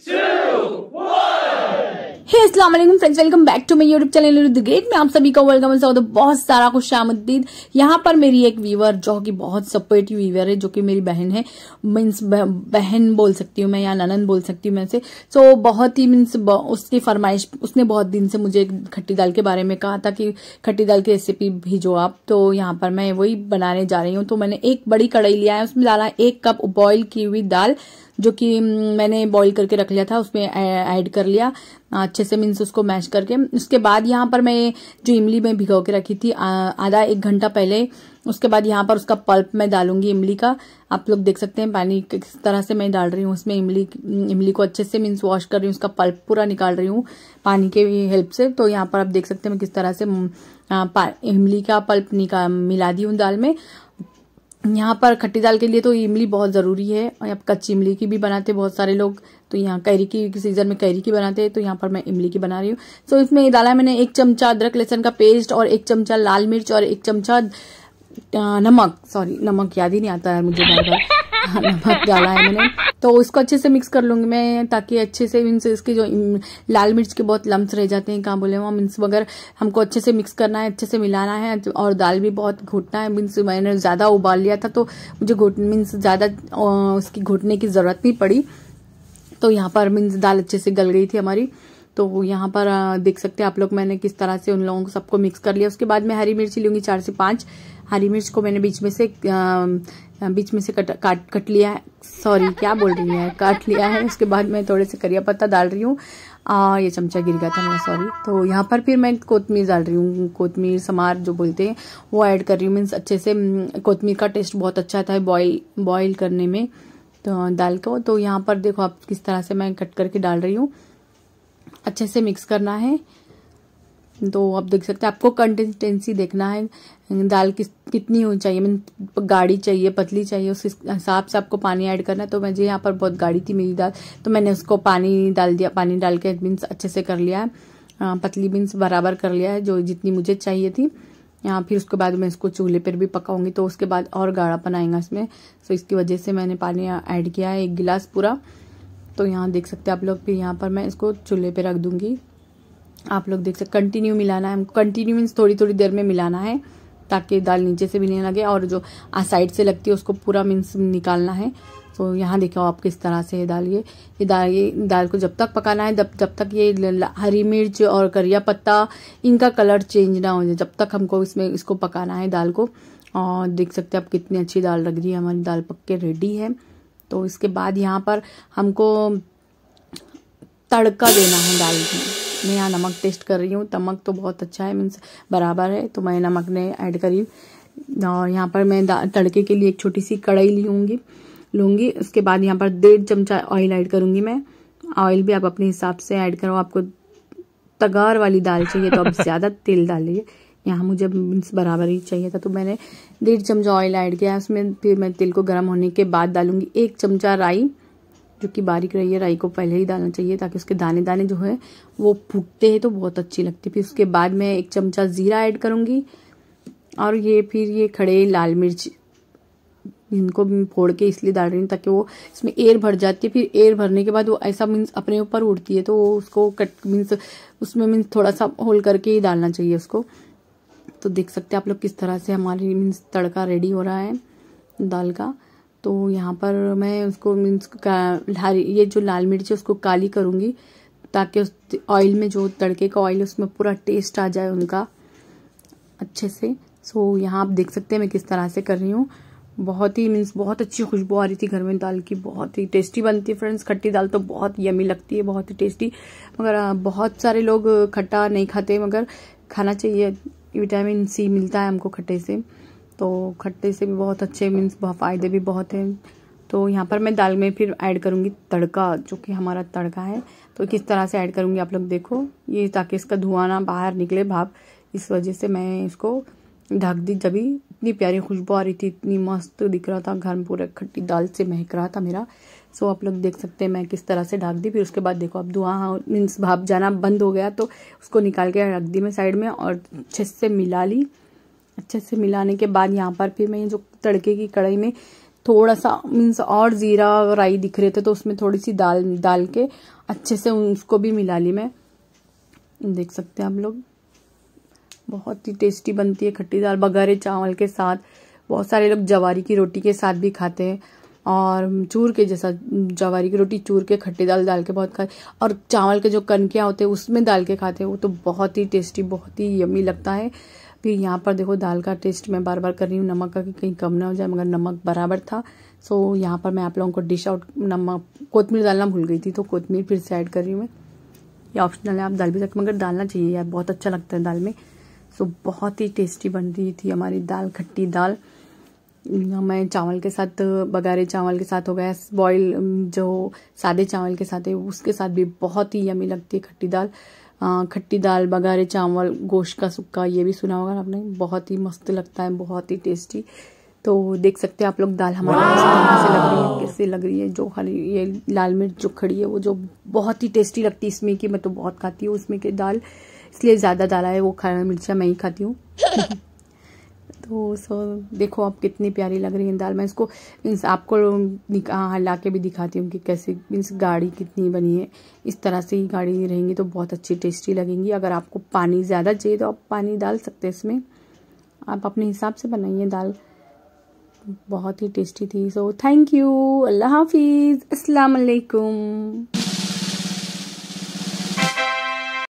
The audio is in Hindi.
two. Friends welcome back to my YouTube channel the great में आप सभी का वेलकम साउथ बहुत सारा खुश आमदीद यहाँ पर मेरी एक व्यूवर जो कि बहुत सपोर्टिव व्यूवर है जो कि मेरी बहन है मीन्स बहन बोल सकती हूँ मैं या ननन बोल सकती हूँ मैं से सो so, बहुत ही मीन्स उसकी फरमाइश उसने बहुत दिन से मुझे खट्टी दाल के बारे में कहा था कि खट्टी दाल की रेसिपी भेजो आप तो यहाँ पर मैं वही बनाने जा रही हूँ तो मैंने एक बड़ी कड़ाई लिया है उसमें डाला एक कप बॉयल की हुई दाल जो कि हम्म, मैंने बॉईल करके रख लिया था उसमें ऐड कर लिया अच्छे से मीन्स उसको मैश करके उसके बाद यहाँ पर मैं जो इमली में भिगो के रखी थी आधा एक घंटा पहले उसके बाद यहाँ पर उसका पल्प मैं डालूंगी इमली का आप लोग देख सकते हैं पानी किस तरह से मैं डाल रही हूँ उसमें इमली इमली को अच्छे से मीन्स वॉश कर रही हूँ उसका पल्प पूरा निकाल रही हूँ पानी के हेल्प से तो यहाँ पर आप देख सकते हैं मैं किस तरह से हम्म, इमली का पल्प निकाल मिला दी हूँ दाल में यहाँ पर खट्टी दाल के लिए तो इमली बहुत ज़रूरी है और आप कच्ची इमली की भी बनाते बहुत सारे लोग तो यहाँ कैरी की सीजन में कैरी की बनाते हैं तो यहाँ पर मैं इमली की बना रही हूँ सो इसमें डाला है मैंने एक चमचा अदरक लहसन का पेस्ट और एक चमचा लाल मिर्च और एक चमचा नमक सॉरी नमक याद ही नहीं आता है मुझे बार बार हाँ, नमक डाला है मैंने तो उसको अच्छे से मिक्स कर लूंगी मैं ताकि अच्छे से मीन्स इसके जो लाल मिर्च के बहुत लम्स रह जाते हैं कहाँ बोले वहाँ मीन्स वगैरह हमको अच्छे से मिक्स करना है अच्छे से मिलाना है तो और दाल भी बहुत घुटना है मीन्स मैंने ज़्यादा उबाल लिया था तो मुझे घुट मीन्स ज़्यादा उसकी घुटने की ज़रूरत नहीं पड़ी तो यहाँ पर मीन्स दाल अच्छे से गल गई थी हमारी तो यहाँ पर देख सकते हैं आप लोग मैंने किस तरह से उन लोगों को सबको मिक्स कर लिया उसके बाद मैं हरी मिर्ची लूंगी चार से पाँच हरी मिर्च को मैंने बीच में से बीच में से कट काट कट लिया है सॉरी क्या बोल रही है काट लिया है उसके बाद मैं थोड़े से करिया पत्ता डाल रही हूँ ये चमचा गिर गया था मैं सॉरी तो यहाँ पर फिर मैं कोतमीर डाल रही हूँ कोतमीर समार जो बोलते हैं वो ऐड कर रही हूँ मीन्स अच्छे से कोतमीर का टेस्ट बहुत अच्छा था बॉयल बॉयल करने में तो दाल को तो यहाँ पर देखो आप किस तरह से मैं कट करके डाल रही हूँ अच्छे से मिक्स करना है तो आप देख सकते हैं आपको कंसिस्टेंसी देखना है दाल किस कितनी होनी चाहिए मैं गाढ़ी चाहिए पतली चाहिए उस हिसाब से आपको पानी ऐड करना है तो मुझे यहाँ पर बहुत गाढ़ी थी मेरी दाल तो मैंने उसको पानी डाल दिया पानी डाल के मीन्स अच्छे से कर लिया है पतली मीन्स बराबर कर लिया है जो जितनी मुझे चाहिए थी यहाँ फिर उसके बाद मैं इसको चूल्हे पर भी पकाऊंगी तो उसके बाद और गाढ़ा बनाएंगा इसमें सो इसकी वजह से मैंने पानी ऐड किया है एक गिलास पूरा तो यहाँ देख सकते हैं आप लोग फिर यहाँ पर मैं इसको चूल्हे पर रख दूँगी आप लोग देख सकते कंटिन्यू मिलाना है कंटिन्यू मीन्स थोड़ी थोड़ी देर में मिलाना है ताकि दाल नीचे से भी नहीं लगे और जो साइड से लगती है उसको पूरा मीन्स निकालना है तो यहाँ देखो आप किस तरह से दाल ये ये दाल ये दाल को जब तक पकाना है जब जब तक ये हरी मिर्च और करिया पत्ता इनका कलर चेंज ना हो जाए जब तक हमको इसमें इसको पकाना है दाल को और देख सकते हैं आप कितनी अच्छी दाल लग रही है हमारी दाल पक के रेडी है तो इसके बाद यहाँ पर हमको तड़का देना है दाल में मैं यहाँ नमक टेस्ट कर रही हूँ नमक तो बहुत अच्छा है मीन्स बराबर है तो मैं नमक ने ऐड करी और यहाँ पर मैं तड़के के लिए एक छोटी सी कढ़ाई लूँगी लूँगी उसके बाद यहाँ पर डेढ़ चमचा ऑयल ऐड करूँगी मैं ऑयल भी आप अपने हिसाब से ऐड करो आपको तगार वाली दाल चाहिए तो आप ज़्यादा तेल डाल यहाँ मुझे मीन्स बराबर ही चाहिए था तो मैंने डेढ़ चमचा ऑयल ऐड किया उसमें फिर मैं तेल को गर्म होने के बाद डालूँगी एक चमचा राई जो कि बारीक रही है राई को पहले ही डालना चाहिए ताकि उसके दाने दाने जो है वो फूटते हैं तो बहुत अच्छी लगती है फिर उसके बाद मैं एक चमचा ज़ीरा ऐड करूँगी और ये फिर ये खड़े लाल मिर्च इनको फोड़ के इसलिए डाल रही हूँ ताकि वो इसमें एयर भर जाती है फिर एयर भरने के बाद वो ऐसा मीन्स अपने ऊपर उड़ती है तो उसको कट मीन्स उसमें मीन्स थोड़ा सा होल करके ही डालना चाहिए उसको तो देख सकते हैं आप लोग किस तरह से हमारी मीन्स तड़का रेडी हो रहा है दाल का तो यहाँ पर मैं उसको मीन्स ये जो लाल मिर्च है उसको काली करूँगी ताकि उस ऑयल में जो तड़के का ऑयल है उसमें पूरा टेस्ट आ जाए उनका अच्छे से सो यहाँ आप देख सकते हैं मैं किस तरह से कर रही हूँ बहुत ही मीन्स बहुत अच्छी खुशबू आ रही थी घर में दाल की बहुत ही टेस्टी बनती है फ्रेंड्स खट्टी दाल तो बहुत यमी लगती है बहुत ही टेस्टी मगर बहुत सारे लोग खट्टा नहीं खाते मगर खाना चाहिए विटामिन सी मिलता है हमको खट्टे से तो खट्टे से भी बहुत अच्छे मीन्स फ़ायदे भी बहुत हैं तो यहाँ पर मैं दाल में फिर ऐड करूँगी तड़का जो कि हमारा तड़का है तो किस तरह से ऐड करूँगी आप लोग देखो ये ताकि इसका धुआं ना बाहर निकले भाप इस वजह से मैं इसको ढक दी जब ही इतनी प्यारी खुशबू आ रही थी इतनी मस्त दिख रहा था घर में पूरा खट्टी दाल से महक रहा था मेरा सो आप लोग देख सकते हैं मैं किस तरह से ढक दी फिर उसके बाद देखो अब धुआं मीन्स भाप जाना बंद हो गया तो उसको निकाल के रख दी मैं साइड में और अच्छे से मिला ली अच्छे से मिलाने के बाद यहाँ पर फिर मैं जो तड़के की कढ़ाई में थोड़ा सा मीन्स और ज़ीरा राई दिख रहे थे तो उसमें थोड़ी सी दाल डाल के अच्छे से उसको भी मिला ली मैं देख सकते हैं आप लोग बहुत ही टेस्टी बनती है खट्टी दाल बघारे चावल के साथ बहुत सारे लोग जवारी की रोटी के साथ भी खाते हैं और चूर के जैसा जवारी की रोटी चूर के खट्टी दाल डाल के बहुत खाते और चावल के जो कनकियाँ होते हैं उसमें डाल के खाते हैं वो तो बहुत ही टेस्टी बहुत ही यमी लगता है फिर यहाँ पर देखो दाल का टेस्ट मैं बार बार कर रही हूँ नमक का कि कहीं कम ना हो जाए मगर नमक बराबर था सो यहाँ पर मैं आप लोगों को डिश आउट नमक कोतमीर डालना भूल गई थी तो कोतमीर फिर से ऐड कर रही हूँ मैं ये ऑप्शनल है आप दाल भी सकते मगर डालना चाहिए यार बहुत अच्छा लगता है दाल में सो बहुत ही टेस्टी बन रही थी हमारी दाल खट्टी दाल मैं चावल के साथ बघारे चावल के साथ हो गया बॉयल जो सादे चावल के साथ है उसके साथ भी बहुत ही यमी लगती है खट्टी दाल खट्टी दाल बघारे चावल गोश्त का सुक्का ये भी सुना होगा आपने बहुत ही मस्त लगता है बहुत ही टेस्टी तो देख सकते हैं आप लोग दाल हमारे कैसे लग रही है कैसे लग रही है जो हरी ये लाल मिर्च जो खड़ी है वो जो बहुत ही टेस्टी लगती है इसमें की मैं तो बहुत खाती हूँ उसमें की दाल इसलिए ज़्यादा दाल है वो खाना मिर्चा मैं ही खाती हूँ सो सो देखो आप कितनी प्यारी लग रही है दाल मैं इसको मीन्स आपको ला के भी दिखाती हूँ कि कैसे मीन्स गाढ़ी कितनी बनी है इस तरह से ही गाढ़ी रहेंगी तो बहुत अच्छी टेस्टी लगेंगी अगर आपको पानी ज़्यादा चाहिए तो आप पानी डाल सकते हैं इसमें आप अपने हिसाब से बनाइए दाल बहुत ही टेस्टी थी सो थैंक यू अल्लाह हाफिज़ अस्सलाम वालेकुम